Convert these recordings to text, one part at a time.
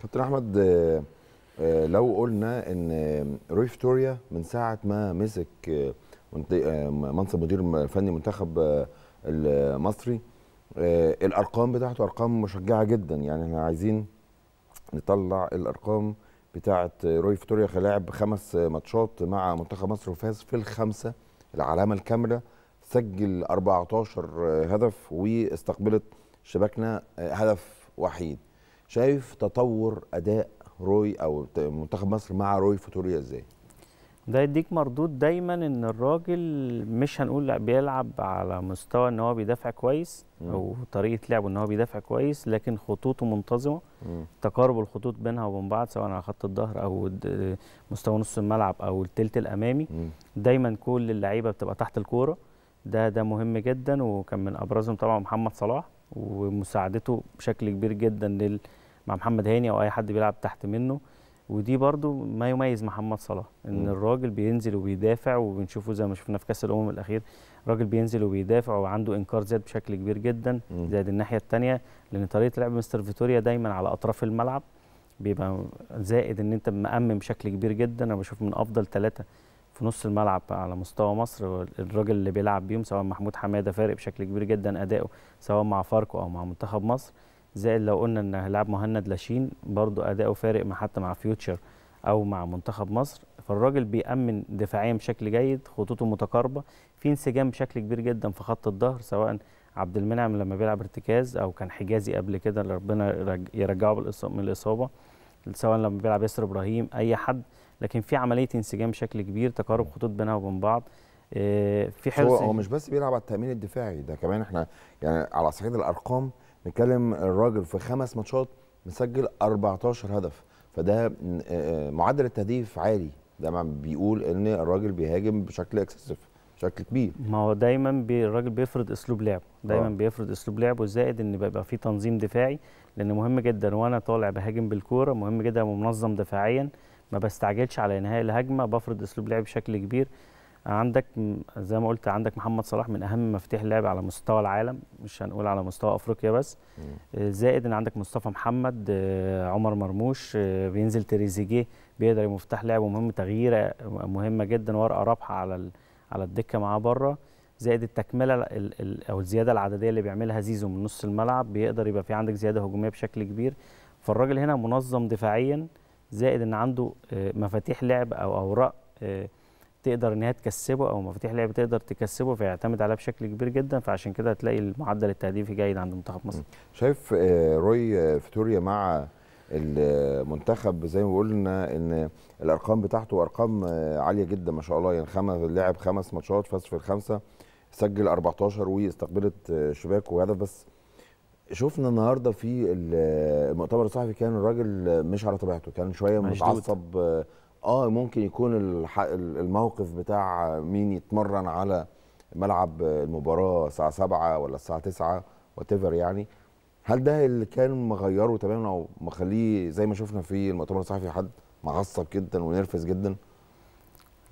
كابتن احمد آه، آه، لو قلنا ان روي فيتوريا من ساعه ما مسك آه، منصب مدير فني منتخب المصري الارقام بتاعته ارقام مشجعه جدا يعني احنا عايزين نطلع الارقام بتاعه روي فيتوريا لعب خمس ماتشات مع منتخب مصر وفاز في الخمسه العلامه الكامله سجل 14 هدف واستقبلت شباكنا هدف وحيد شايف تطور اداء روي او منتخب مصر مع روي فوتوريا ازاي ده يديك مردود دايما ان الراجل مش هنقول بيلعب على مستوى ان هو بيدافع كويس مم. او طريقه لعبه ان هو بيدافع كويس لكن خطوطه منتظمه مم. تقارب الخطوط بينها وبين بعض سواء على خط الظهر او مستوى نص الملعب او الثلث الامامي مم. دايما كل اللعيبه بتبقى تحت الكوره ده ده مهم جدا وكان من ابرزهم طبعا محمد صلاح ومساعدته بشكل كبير جدا لل مع محمد هاني او اي حد بيلعب تحت منه ودي برضو ما يميز محمد صلاح ان م. الراجل بينزل وبيدافع وبنشوفه زي ما شفنا في كاس الامم الاخير راجل بينزل وبيدافع وعنده انكار زاد بشكل كبير جدا زاد زائد الناحيه الثانيه لان طريقه لعب مستر فيتوريا دايما على اطراف الملعب بيبقى زائد ان انت مأمم بشكل كبير جدا انا بشوف من افضل ثلاثه في نص الملعب على مستوى مصر الراجل اللي بيلعب بيهم سواء محمود حماده فارق بشكل كبير جدا اداؤه سواء مع فاركو او مع منتخب مصر زائد لو قلنا ان هيلعب مهند لاشين برضو اداؤه فارق مع حتى مع فيوتشر او مع منتخب مصر فالراجل بيأمن دفاعيا بشكل جيد خطوطه متقاربه في انسجام بشكل كبير جدا في خط الظهر سواء عبد المنعم لما بيلعب ارتكاز او كان حجازي قبل كده ربنا يرجعه من الاصابه سواء لما بيلعب ياسر ابراهيم اي حد لكن في عمليه انسجام بشكل كبير تقارب خطوط بينها وبين بعض آه، في حرص هو مش بس بيلعب على التامين الدفاعي ده كمان احنا يعني على صعيد الارقام نتكلم الراجل في خمس ماتشات مسجل 14 هدف فده آه، آه، معدل التهديف عالي ده بيقول ان الراجل بيهاجم بشكل اكسسيف بشكل كبير ما هو دايما بي الراجل بيفرض اسلوب لعبه دايما آه. بيفرض اسلوب لعبه زائد ان بيبقى في تنظيم دفاعي لان مهم جدا وانا طالع بهاجم بالكوره مهم جدا منظم دفاعيا ما بستعجلش على انهاء الهجمه بفرض اسلوب لعب بشكل كبير عندك زي ما قلت عندك محمد صلاح من اهم مفاتيح اللعب على مستوى العالم مش هنقول على مستوى افريقيا بس آه، زائد ان عندك مصطفى محمد آه، عمر مرموش آه، بينزل تريزيجيه بيقدر مفتاح لعبه مهم تغييره مهمه جدا ورقه رابحه على على الدكه معاه بره زائد التكمله او الزياده العدديه اللي بيعملها زيزو من نص الملعب بيقدر يبقى في عندك زياده هجوميه بشكل كبير فالراجل هنا منظم دفاعيا زائد ان عنده مفاتيح لعب او اوراق تقدر ان هي تكسبه او مفاتيح لعب تقدر تكسبه فيعتمد عليها بشكل كبير جدا فعشان كده هتلاقي المعدل التهديفي جيد عند منتخب مصر. شايف آه، روي آه، فيتوريا مع المنتخب زي ما قلنا ان الارقام بتاعته ارقام آه، عاليه جدا ما شاء الله يعني خمس لعب خمس ماتشات فاز في الخمسه سجل 14 واستقبلت شباك وهدف بس شفنا النهارده في المؤتمر الصحفي كان الراجل مش على طبيعته كان شويه متعصب اه ممكن يكون الموقف بتاع مين يتمرن على ملعب المباراه الساعه 7 ولا الساعه 9 وات يعني هل ده اللي كان مغيره تماما او مخليه زي ما شفنا في المؤتمر الصحفي حد معصب جدا ونرفز جدا؟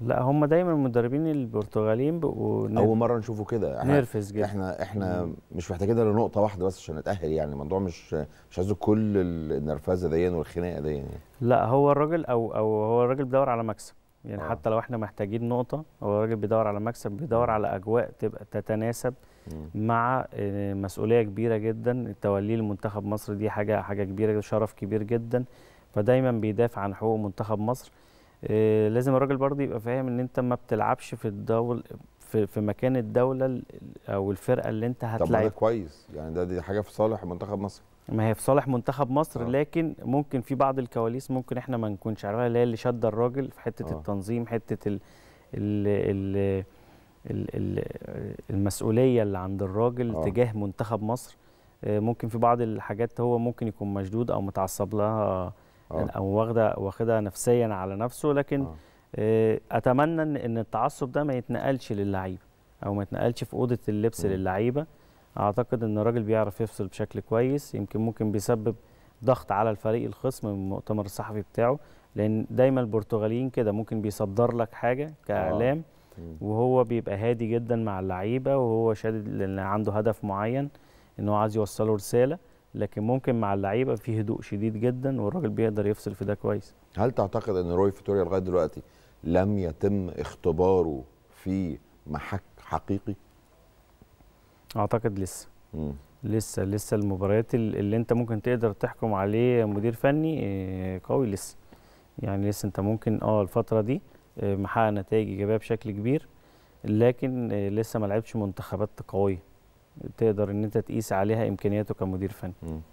لا هم دايما المدربين البرتغاليين بيبقوا اول مره نشوفه كده احنا نرفز جدا احنا احنا مش محتاجين الا نقطه واحده بس عشان نتاهل يعني الموضوع مش مش عايزه كل النرفزه دي والخناقه دي يعني لا هو الراجل او او هو الراجل بيدور على مكسب يعني آه. حتى لو احنا محتاجين نقطه هو الراجل بيدور على مكسب بيدور على اجواء تبقى تتناسب مع آه، مسؤوليه كبيره جدا توليه المنتخب مصر دي حاجه حاجه كبيره شرف كبير جدا فدايما بيدافع عن حقوق منتخب مصر آه، لازم الراجل برضه يبقى فاهم ان انت ما بتلعبش في الدول في, في مكان الدوله او الفرقه اللي انت هتلعب طب كويس يعني ده دي حاجه في صالح منتخب مصر ما هي في صالح منتخب مصر آه. لكن ممكن في بعض الكواليس ممكن احنا ما نكونش عارفها اللي هي اللي شاده الراجل في حته آه. التنظيم حته ال ال ال المسؤوليه اللي عند الراجل آه. تجاه منتخب مصر آه، ممكن في بعض الحاجات هو ممكن يكون مشدود او متعصب لها آه. يعني او واخده واخدها نفسيا على نفسه لكن آه. آه، اتمنى ان ان التعصب ده ما يتنقلش للعيبه او ما يتنقلش في اوضه اللبس للعيبه اعتقد ان الراجل بيعرف يفصل بشكل كويس يمكن ممكن بيسبب ضغط على الفريق الخصم من المؤتمر الصحفي بتاعه لان دايما البرتغاليين كده ممكن بيصدر لك حاجه كاعلام آه. وهو بيبقى هادي جدا مع اللعيبه وهو شادد لان عنده هدف معين ان هو عايز يوصله رساله لكن ممكن مع اللعيبه في هدوء شديد جدا والراجل بيقدر يفصل في ده كويس هل تعتقد ان روي فيتوريا لغايه دلوقتي لم يتم اختباره في محك حقيقي اعتقد لسه مم. لسه لسه المباريات اللي انت ممكن تقدر تحكم عليه مدير فني آه، قوي لسه يعني لسه انت ممكن اه الفتره دي آه، محقق نتائج ايجابيه بشكل كبير لكن آه، لسه ما لعبش منتخبات قويه تقدر ان انت تقيس عليها امكانياته كمدير فني